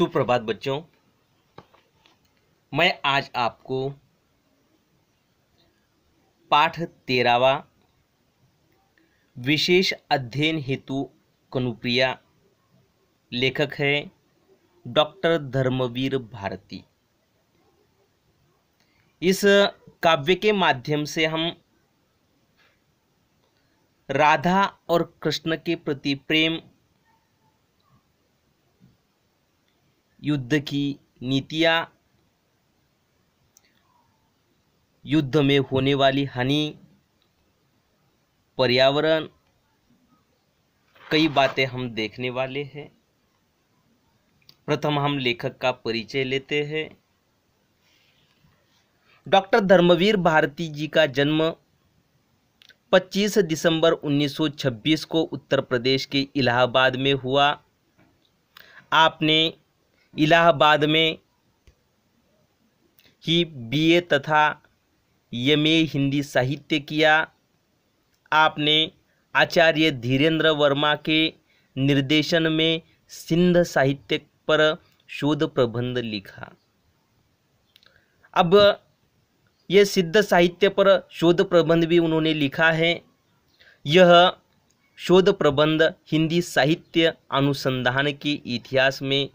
सुप्रभात बच्चों मैं आज आपको पाठ तेरावा विशेष अध्ययन हेतु कनुप्रिया लेखक है डॉक्टर धर्मवीर भारती इस काव्य के माध्यम से हम राधा और कृष्ण के प्रति प्रेम युद्ध की नीतियाँ युद्ध में होने वाली हानि पर्यावरण कई बातें हम देखने वाले हैं प्रथम हम लेखक का परिचय लेते हैं डॉक्टर धर्मवीर भारती जी का जन्म 25 दिसंबर 1926 को उत्तर प्रदेश के इलाहाबाद में हुआ आपने इलाहाबाद में ही बीए तथा एमए हिंदी साहित्य किया आपने आचार्य धीरेन्द्र वर्मा के निर्देशन में सिंध साहित्य पर शोध प्रबंध लिखा अब यह सिद्ध साहित्य पर शोध प्रबंध भी उन्होंने लिखा है यह शोध प्रबंध हिंदी साहित्य अनुसंधान के इतिहास में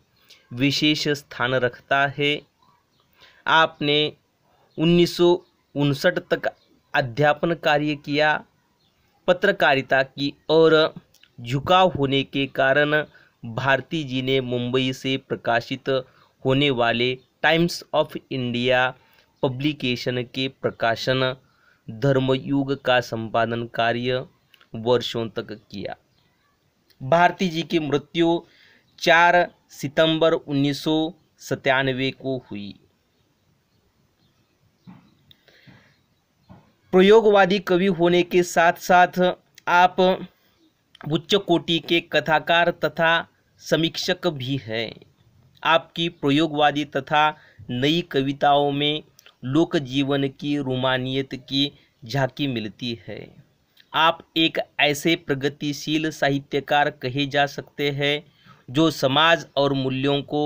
विशेष स्थान रखता है आपने उन्नीस तक अध्यापन कार्य किया पत्रकारिता की और झुकाव होने के कारण भारती जी ने मुंबई से प्रकाशित होने वाले टाइम्स ऑफ इंडिया पब्लिकेशन के प्रकाशन धर्मयुग का संपादन कार्य वर्षों तक किया भारती जी की मृत्यु चार सितंबर उन्नीस को हुई प्रयोगवादी कवि होने के साथ साथ आप उच्च कोटि के कथाकार तथा समीक्षक भी हैं आपकी प्रयोगवादी तथा नई कविताओं में लोक जीवन की रोमानियत की झांकी मिलती है आप एक ऐसे प्रगतिशील साहित्यकार कहे जा सकते हैं जो समाज और मूल्यों को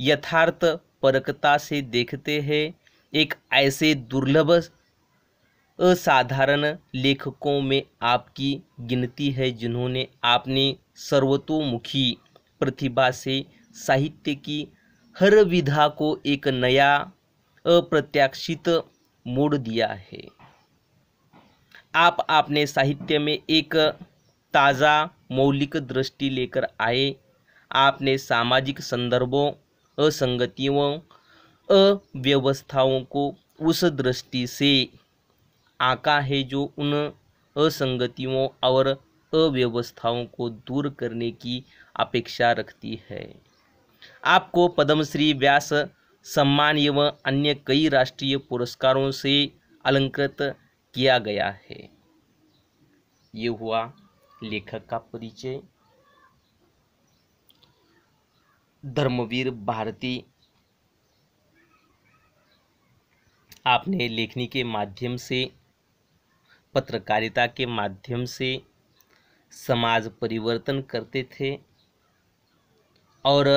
यथार्थ परकता से देखते हैं एक ऐसे दुर्लभ असाधारण लेखकों में आपकी गिनती है जिन्होंने आपने सर्वतोमुखी प्रतिभा से साहित्य की हर विधा को एक नया अप्रत्याशित मोड़ दिया है आप आपने साहित्य में एक ताज़ा मौलिक दृष्टि लेकर आए आपने सामाजिक संदर्भों असंगतियों अव्यवस्थाओं को उस दृष्टि से आका है जो उन असंगतियों और अव्यवस्थाओं को दूर करने की अपेक्षा रखती है आपको पद्मश्री व्यास सम्मान एवं अन्य कई राष्ट्रीय पुरस्कारों से अलंकृत किया गया है ये हुआ लेखक का परिचय धर्मवीर भारती आपने लेखनी के माध्यम से पत्रकारिता के माध्यम से समाज परिवर्तन करते थे और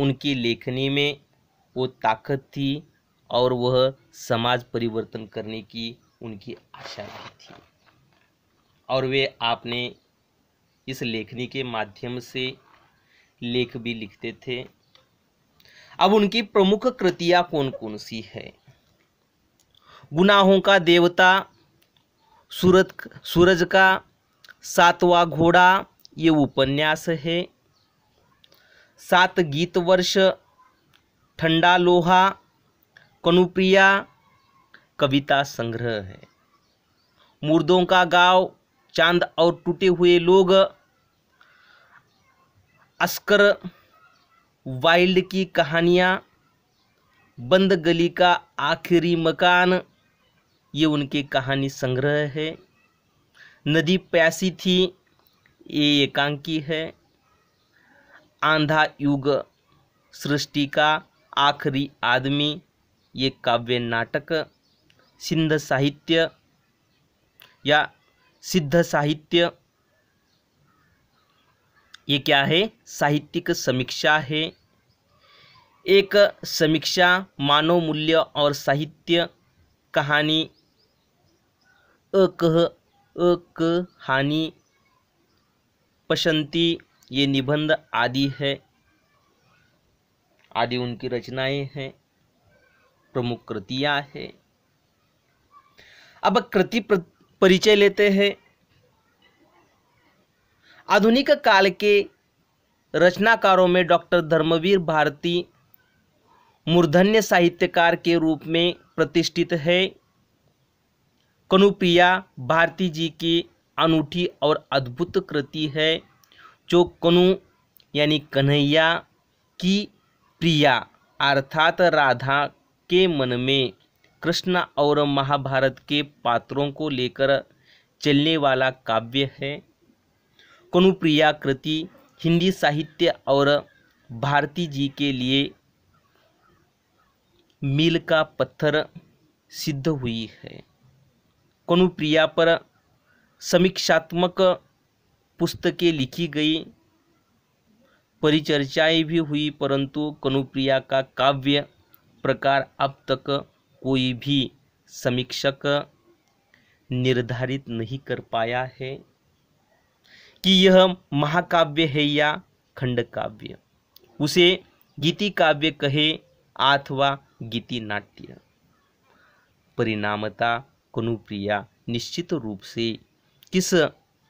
उनकी लेखनी में वो ताकत थी और वह समाज परिवर्तन करने की उनकी आशा भी थी और वे आपने इस लेखनी के माध्यम से लेख भी लिखते थे अब उनकी प्रमुख कृतियां कौन कौन सी है गुनाहों का देवता सूरत सूरज का सातवा घोड़ा ये उपन्यास है सात गीत वर्ष ठंडा लोहा कनुप्रिया कविता संग्रह है मुर्दों का गांव चांद और टूटे हुए लोग अस्कर वाइल्ड की कहानियाँ बंद गली का आखिरी मकान ये उनके कहानी संग्रह है नदी प्यासी थी ये एकांकी है आंधा युग सृष्टि का आखिरी आदमी ये काव्य नाटक सिंध साहित्य या सिद्ध साहित्य ये क्या है साहित्यिक समीक्षा है एक समीक्षा मानव मूल्य और साहित्य कहानी अकह हानि पशंती ये निबंध आदि है आदि उनकी रचनाएं हैं प्रमुख कृतियाँ है अब कृति परिचय लेते हैं आधुनिक काल के रचनाकारों में डॉक्टर धर्मवीर भारती मूर्धन्य साहित्यकार के रूप में प्रतिष्ठित है कनुप्रिया भारती जी की अनूठी और अद्भुत कृति है जो कनु यानी कन्हैया की प्रिया अर्थात राधा के मन में कृष्ण और महाभारत के पात्रों को लेकर चलने वाला काव्य है कनुप्रिया कृति हिंदी साहित्य और भारती जी के लिए मील का पत्थर सिद्ध हुई है कनुप्रिया पर समीक्षात्मक पुस्तकें लिखी गई परिचर्चाएं भी हुई परंतु कनुप्रिया का काव्य प्रकार अब तक कोई भी समीक्षक निर्धारित नहीं कर पाया है कि यह महाकाव्य है या खंड काव्य उसे गीति काव्य कहे अथवा गीति नाट्य परिणामता कनुप्रिया निश्चित रूप से किस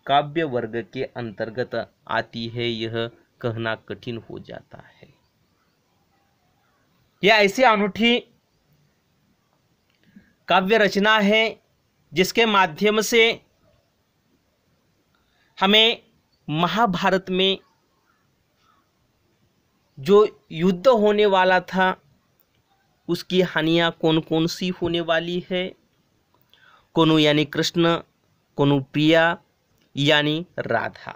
काव्य वर्ग के अंतर्गत आती है यह कहना कठिन हो जाता है यह ऐसी अनूठी काव्य रचना है जिसके माध्यम से हमें महाभारत में जो युद्ध होने वाला था उसकी हानियाँ कौन कौन सी होने वाली है कोनु यानी कृष्ण कोनु प्रिया यानी राधा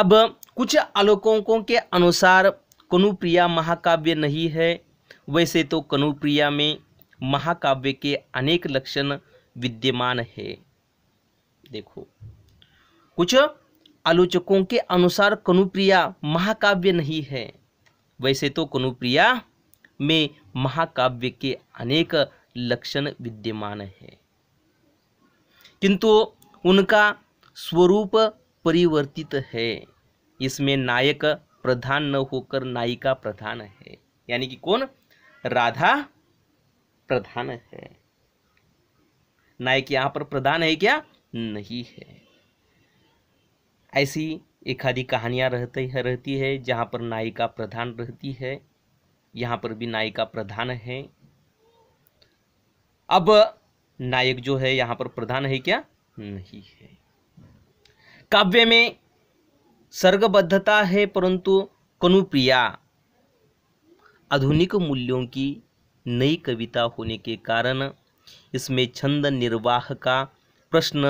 अब कुछ आलोकों के अनुसार कनुप्रिया महाकाव्य नहीं है वैसे तो कनुप्रिया में महाकाव्य के अनेक लक्षण विद्यमान है देखो कुछ आलोचकों के अनुसार कनुप्रिया महाकाव्य नहीं है वैसे तो कनुप्रिया में महाकाव्य के अनेक लक्षण विद्यमान है किंतु उनका स्वरूप परिवर्तित है इसमें नायक प्रधान न होकर नायिका प्रधान है यानी कि कौन राधा प्रधान है नायक यहां पर प्रधान है क्या नहीं है ऐसी एक आधी कहानियाँ रहती है रहती है जहाँ पर नायिका प्रधान रहती है यहाँ पर भी नायिका प्रधान है अब नायक जो है यहाँ पर प्रधान है क्या नहीं है काव्य में सर्गबद्धता है परंतु कनुप्रिया आधुनिक मूल्यों की नई कविता होने के कारण इसमें छंद निर्वाह का प्रश्न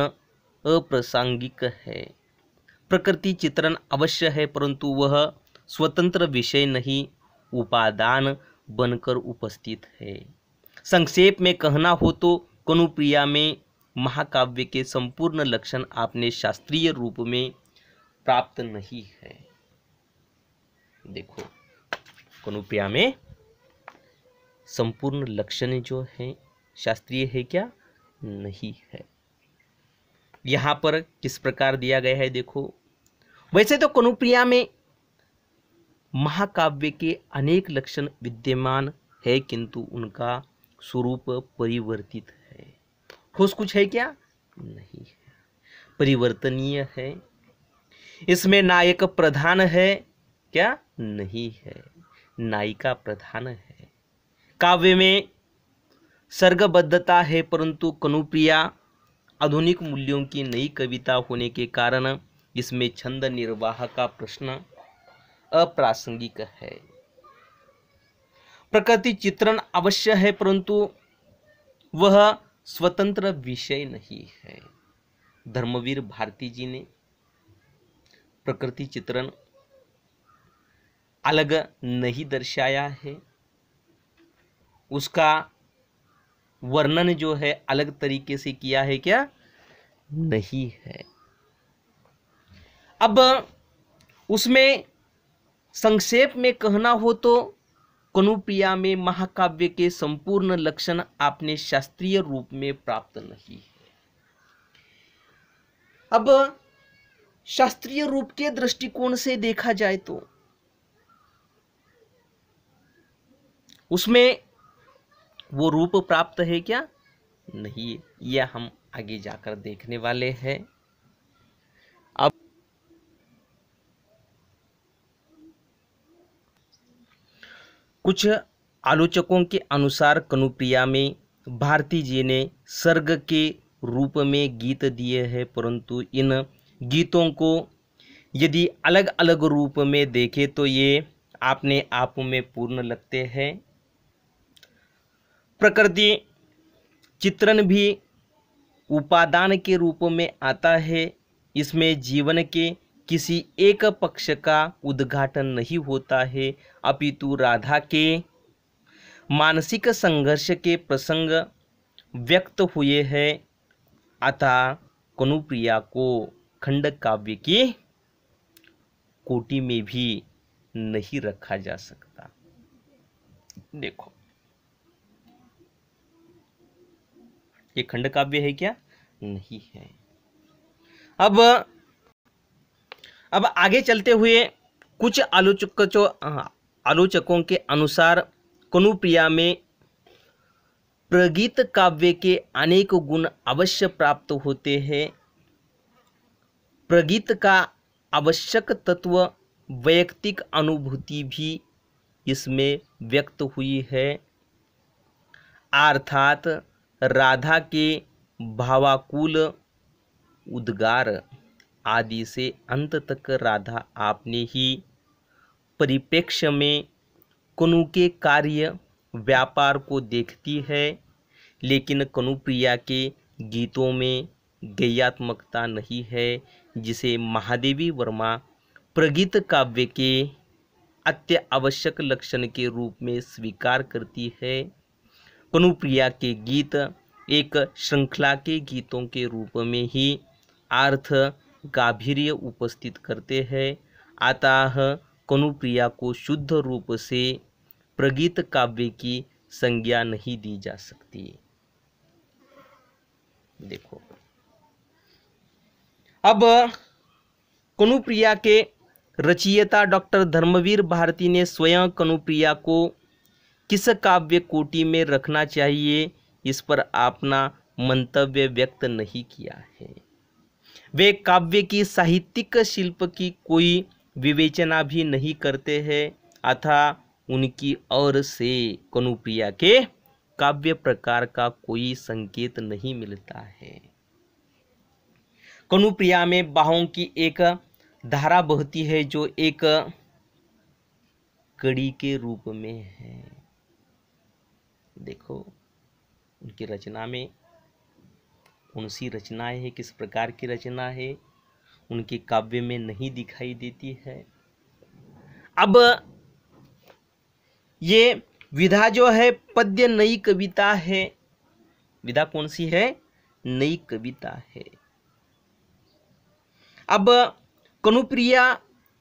अप्रासंगिक है प्रकृति चित्रण अवश्य है परंतु वह स्वतंत्र विषय नहीं उपादान बनकर उपस्थित है संक्षेप में कहना हो तो कनुप्रिया में महाकाव्य के संपूर्ण लक्षण आपने शास्त्रीय रूप में प्राप्त नहीं है देखो कनुप्रिया में संपूर्ण लक्षण जो है शास्त्रीय है क्या नहीं है यहाँ पर किस प्रकार दिया गया है देखो वैसे तो कनुप्रिया में महाकाव्य के अनेक लक्षण विद्यमान है किंतु उनका स्वरूप परिवर्तित है ठोस कुछ है क्या नहीं है परिवर्तनीय है इसमें नायक प्रधान है क्या नहीं है नायिका प्रधान है काव्य में सर्गबद्धता है परंतु कनुप्रिया आधुनिक मूल्यों की नई कविता होने के कारण इसमें छंद निर्वाह का प्रश्न अप्रासंगिक है प्रकृति चित्रण अवश्य है परंतु वह स्वतंत्र विषय नहीं है धर्मवीर भारती जी ने प्रकृति चित्रण अलग नहीं दर्शाया है उसका वर्णन जो है अलग तरीके से किया है क्या नहीं है अब उसमें संक्षेप में कहना हो तो कनुप्रिया में महाकाव्य के संपूर्ण लक्षण आपने शास्त्रीय रूप में प्राप्त नहीं है अब शास्त्रीय रूप के दृष्टिकोण से देखा जाए तो उसमें वो रूप प्राप्त है क्या नहीं यह हम आगे जाकर देखने वाले हैं अब कुछ आलोचकों के अनुसार कनुप्रिया में भारती जी ने सर्ग के रूप में गीत दिए हैं परंतु इन गीतों को यदि अलग अलग रूप में देखें तो ये आपने आप में पूर्ण लगते हैं प्रकृति चित्रण भी उपादान के रूप में आता है इसमें जीवन के किसी एक पक्ष का उद्घाटन नहीं होता है अपितु राधा के मानसिक संघर्ष के प्रसंग व्यक्त हुए हैं अतः कनुप्रिया को खंड काव्य की कोटि में भी नहीं रखा जा सकता देखो ये खंड काव्य है क्या नहीं है अब अब आगे चलते हुए कुछ आलोचक हाँ, आलोचकों के अनुसार कनुप्रिया में प्रगीत काव्य के अनेक गुण अवश्य प्राप्त होते हैं प्रगीत का आवश्यक तत्व वैयक्तिक अनुभूति भी इसमें व्यक्त हुई है अर्थात राधा के भावाकुल उद्गार आदि से अंत तक राधा आपने ही परिप्रेक्ष्य में कनु के कार्य व्यापार को देखती है लेकिन कनुप्रिया के गीतों में गैयात्मकता नहीं है जिसे महादेवी वर्मा प्रगीत काव्य के अत्यावश्यक लक्षण के रूप में स्वीकार करती है कनुप्रिया के गीत एक श्रृंखला के गीतों के रूप में ही अर्थ गाभीर्य उपस्थित करते हैं अतः कनुप्रिया को शुद्ध रूप से प्रगीत काव्य की संज्ञा नहीं दी जा सकती देखो अब कनुप्रिया के रचियता डॉक्टर धर्मवीर भारती ने स्वयं कनुप्रिया को किस काव्य कोटि में रखना चाहिए इस पर आपना मंतव्य व्यक्त नहीं किया है वे काव्य की साहित्यिक शिल्प की कोई विवेचना भी नहीं करते हैं अथा उनकी ओर से कनुप्रिया के काव्य प्रकार का कोई संकेत नहीं मिलता है कनुप्रिया में बाहों की एक धारा बहती है जो एक कड़ी के रूप में है देखो उनकी रचना में उनसी रचनाएं हैं किस प्रकार की रचना है उनके काव्य में नहीं दिखाई देती है अब ये विधा जो है पद्य नई कविता है विधा कौन सी है नई कविता है अब कनुप्रिया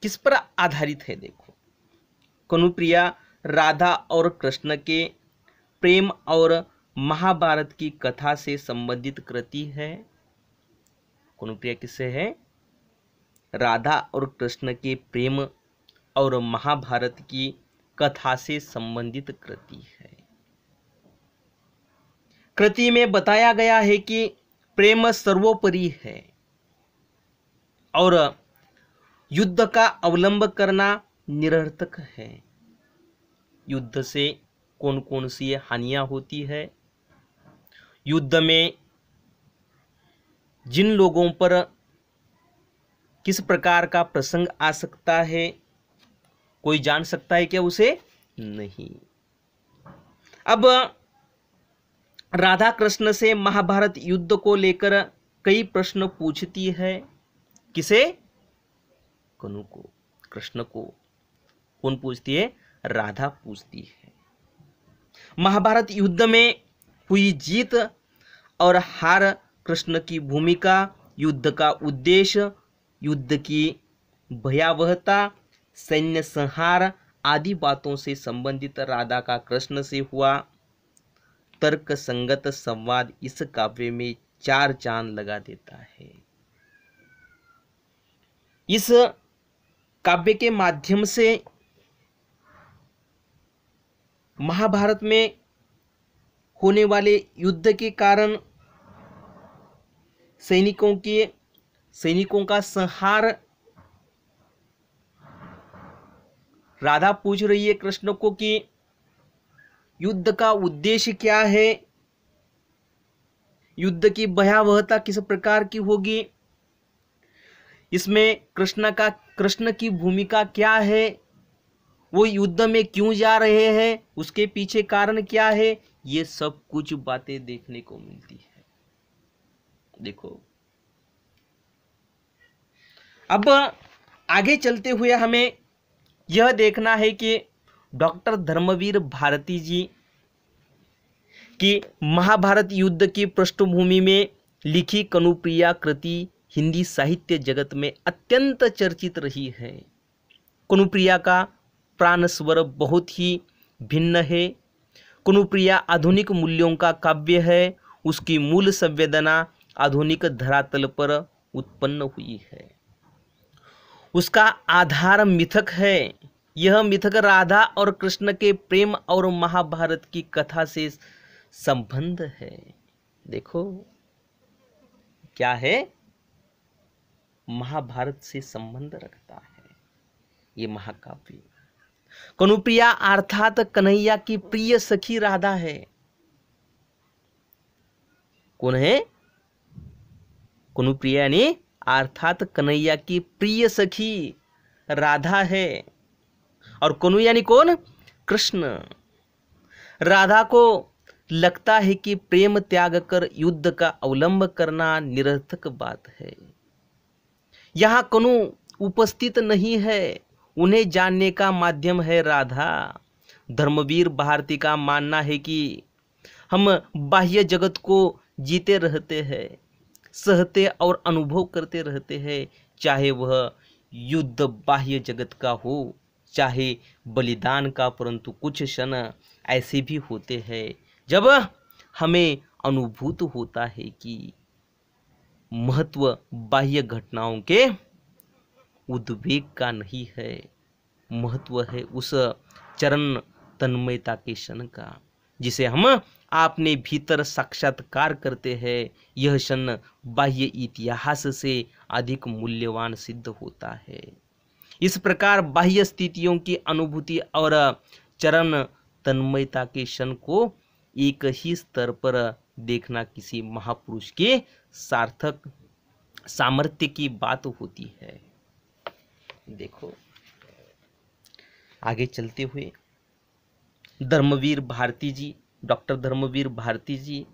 किस पर आधारित है देखो कनुप्रिया राधा और कृष्ण के प्रेम और महाभारत की कथा से संबंधित कृति है कौन प्रिय किससे है राधा और कृष्ण के प्रेम और महाभारत की कथा से संबंधित कृति है कृति में बताया गया है कि प्रेम सर्वोपरि है और युद्ध का अवलंब करना निरर्थक है युद्ध से कौन कौन सी हानियाँ होती है युद्ध में जिन लोगों पर किस प्रकार का प्रसंग आ सकता है कोई जान सकता है क्या उसे नहीं अब राधा कृष्ण से महाभारत युद्ध को लेकर कई प्रश्न पूछती है किसे कनु को कृष्ण को कौन पूछती है राधा पूछती है महाभारत युद्ध में हुई जीत और हार कृष्ण की भूमिका युद्ध का उद्देश्य युद्ध की भयावहता सैन्य संहार आदि बातों से संबंधित राधा का कृष्ण से हुआ तर्क संगत संवाद इस काव्य में चार चांद लगा देता है इस काव्य के माध्यम से महाभारत में होने वाले युद्ध के कारण सैनिकों के सैनिकों का संहार राधा पूछ रही है कृष्ण को कि युद्ध का उद्देश्य क्या है युद्ध की भयावहता किस प्रकार की होगी इसमें कृष्ण का कृष्ण की भूमिका क्या है वो युद्ध में क्यों जा रहे हैं उसके पीछे कारण क्या है ये सब कुछ बातें देखने को मिलती है देखो अब आगे चलते हुए हमें यह देखना है कि डॉक्टर धर्मवीर भारती जी की महाभारत युद्ध की पृष्ठभूमि में लिखी कनुप्रिया कृति हिंदी साहित्य जगत में अत्यंत चर्चित रही है कनुप्रिया का प्राण स्वर बहुत ही भिन्न है कनुप्रिया आधुनिक मूल्यों का काव्य है उसकी मूल संवेदना आधुनिक धरातल पर उत्पन्न हुई है उसका आधार मिथक है यह मिथक राधा और कृष्ण के प्रेम और महाभारत की कथा से संबंध है देखो क्या है महाभारत से संबंध रखता है ये महाकाव्य कनुप्रिया अर्थात कन्हैया की प्रिय सखी राधा है कौन है कनुप्रिया यानी अर्थात कन्हैया की प्रिय सखी राधा है और कनु यानी कौन कृष्ण राधा को लगता है कि प्रेम त्याग कर युद्ध का अवलंब करना निरर्थक बात है यहां कनु उपस्थित नहीं है उन्हें जानने का माध्यम है राधा धर्मवीर भारती का मानना है कि हम बाह्य जगत को जीते रहते हैं सहते और अनुभव करते रहते हैं चाहे वह युद्ध बाह्य जगत का हो चाहे बलिदान का परंतु कुछ क्षण ऐसे भी होते हैं जब हमें अनुभूत होता है कि महत्व बाह्य घटनाओं के उद्वेग का नहीं है महत्व है उस चरण तन्मयता के क्षण का जिसे हम आपने भीतर साक्षात्कार करते हैं यह क्षण बाह्य इतिहास से अधिक मूल्यवान सिद्ध होता है इस प्रकार बाह्य स्थितियों की अनुभूति और चरण तन्मयता के क्षण को एक ही स्तर पर देखना किसी महापुरुष के सार्थक सामर्थ्य की बात होती है देखो आगे चलते हुए धर्मवीर भारती जी डॉक्टर धर्मवीर भारती जी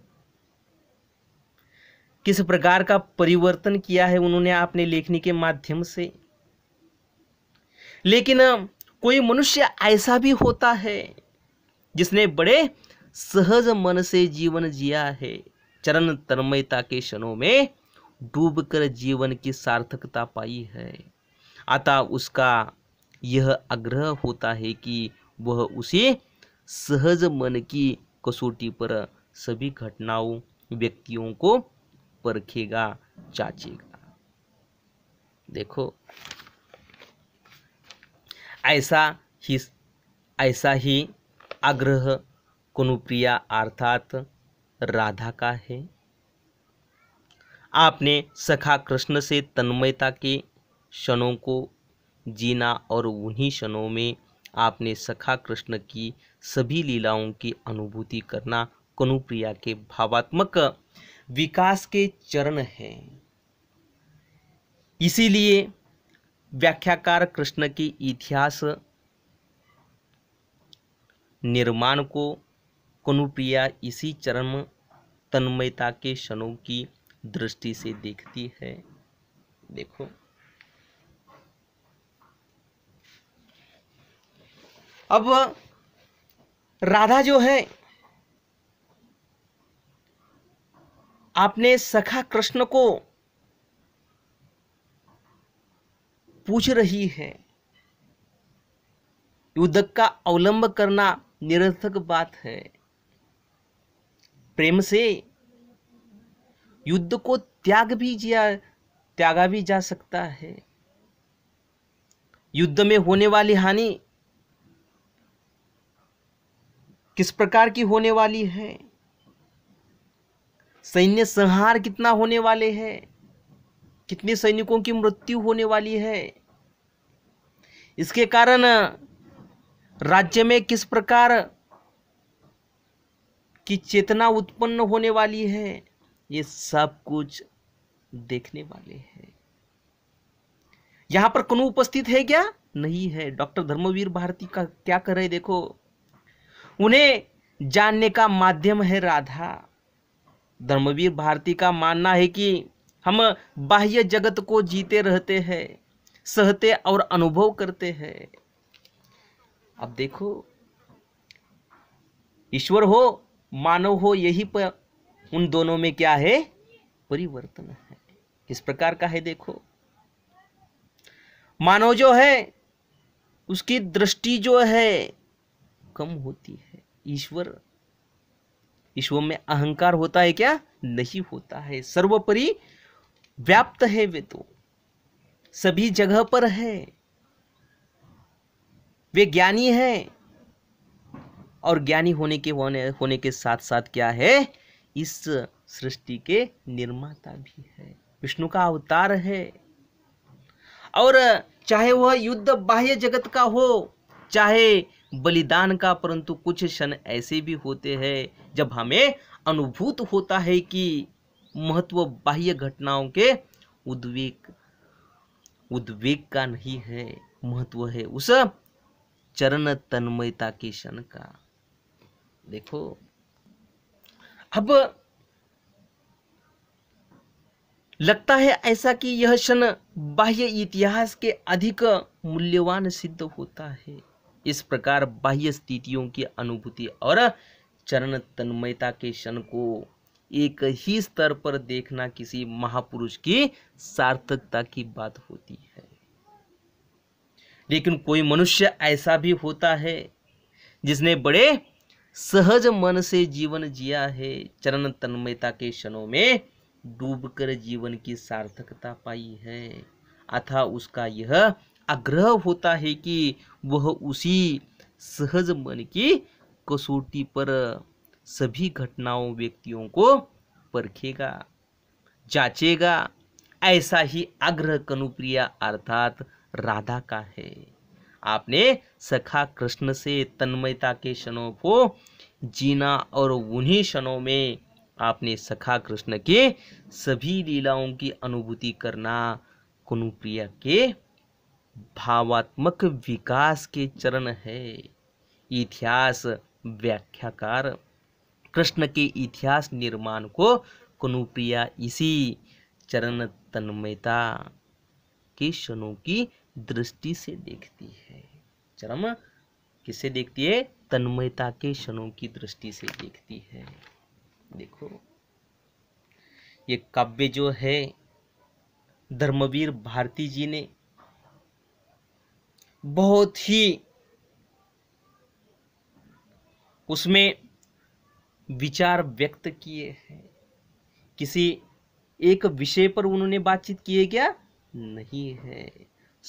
किस प्रकार का परिवर्तन किया है उन्होंने आपने लेखनी के माध्यम से लेकिन कोई मनुष्य ऐसा भी होता है जिसने बड़े सहज मन से जीवन जिया है चरण तन्मयता के क्षणों में डूबकर जीवन की सार्थकता पाई है अतः उसका यह आग्रह होता है कि वह उसे सहज मन की कसौटी पर सभी घटनाओं व्यक्तियों को परखेगा जांचेगा देखो ऐसा ही ऐसा ही आग्रह कनुप्रिया अर्थात राधा का है आपने सखा कृष्ण से तन्मयता के क्षणों को जीना और उन्हीं क्षणों में आपने सखा कृष्ण की सभी लीलाओं की अनुभूति करना कनुप्रिया के भावात्मक विकास के चरण हैं इसीलिए व्याख्याकार कृष्ण के इतिहास निर्माण को कनुप्रिया इसी चरम तन्मयता के क्षणों की दृष्टि से देखती है देखो अब राधा जो है आपने सखा कृष्ण को पूछ रही है युद्ध का अवलंब करना निरर्थक बात है प्रेम से युद्ध को त्याग भी जिया त्यागा भी जा सकता है युद्ध में होने वाली हानि किस प्रकार की होने वाली है सैन्य संहार कितना होने वाले हैं कितने सैनिकों की मृत्यु होने वाली है इसके कारण राज्य में किस प्रकार की चेतना उत्पन्न होने वाली है ये सब कुछ देखने वाले हैं यहां पर कनु उपस्थित है क्या नहीं है डॉक्टर धर्मवीर भारती का क्या कर रहे देखो उन्हें जानने का माध्यम है राधा धर्मवीर भारती का मानना है कि हम बाह्य जगत को जीते रहते हैं सहते और अनुभव करते हैं अब देखो ईश्वर हो मानव हो यही पर उन दोनों में क्या है परिवर्तन है किस प्रकार का है देखो मानव जो है उसकी दृष्टि जो है कम होती है ईश्वर ईश्वर में अहंकार होता है क्या नहीं होता है सर्वोपरि व्याप्त है वे तो सभी जगह पर है वे ज्ञानी है और ज्ञानी होने के होने होने के साथ साथ क्या है इस सृष्टि के निर्माता भी है विष्णु का अवतार है और चाहे वह युद्ध बाह्य जगत का हो चाहे बलिदान का परंतु कुछ क्षण ऐसे भी होते हैं जब हमें अनुभूत होता है कि महत्व बाह्य घटनाओं के उद्वेग उद्वेग का नहीं है महत्व है उस चरण तन्मयता के क्षण का देखो अब लगता है ऐसा कि यह क्षण बाह्य इतिहास के अधिक मूल्यवान सिद्ध होता है इस प्रकार बाह्य स्थितियों की अनुभूति और चरण तन्मयता के क्षण को एक ही स्तर पर देखना किसी महापुरुष की सार्थकता की बात होती है लेकिन कोई मनुष्य ऐसा भी होता है जिसने बड़े सहज मन से जीवन जिया है चरण तन्मयता के क्षणों में डूबकर जीवन की सार्थकता पाई है अथा उसका यह आग्रह होता है कि वह उसी सहज मन की कसौटी पर सभी घटनाओं व्यक्तियों को परखेगा जांचेगा ऐसा ही आग्रह कनुप्रिया अर्थात राधा का है आपने सखा कृष्ण से तन्मयता के क्षणों को जीना और उन्हीं क्षणों में आपने सखा कृष्ण के सभी लीलाओं की अनुभूति करना कनुप्रिया के भावात्मक विकास के चरण है इतिहास व्याख्याकार कृष्ण के इतिहास निर्माण को कनुप्रिया इसी चरण तन्मयता के क्षणों की दृष्टि से देखती है चरम किससे देखती है तन्मयता के क्षणों की दृष्टि से देखती है देखो ये काव्य जो है धर्मवीर भारती जी ने बहुत ही उसमें विचार व्यक्त किए हैं किसी एक विषय पर उन्होंने बातचीत किए क्या नहीं है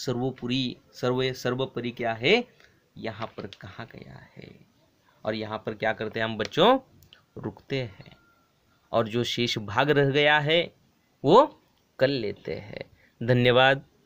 सर्वोपरि सर्व सर्वोपरि क्या है यहाँ पर कहा गया है और यहाँ पर क्या करते हैं हम बच्चों रुकते हैं और जो शेष भाग रह गया है वो कर लेते हैं धन्यवाद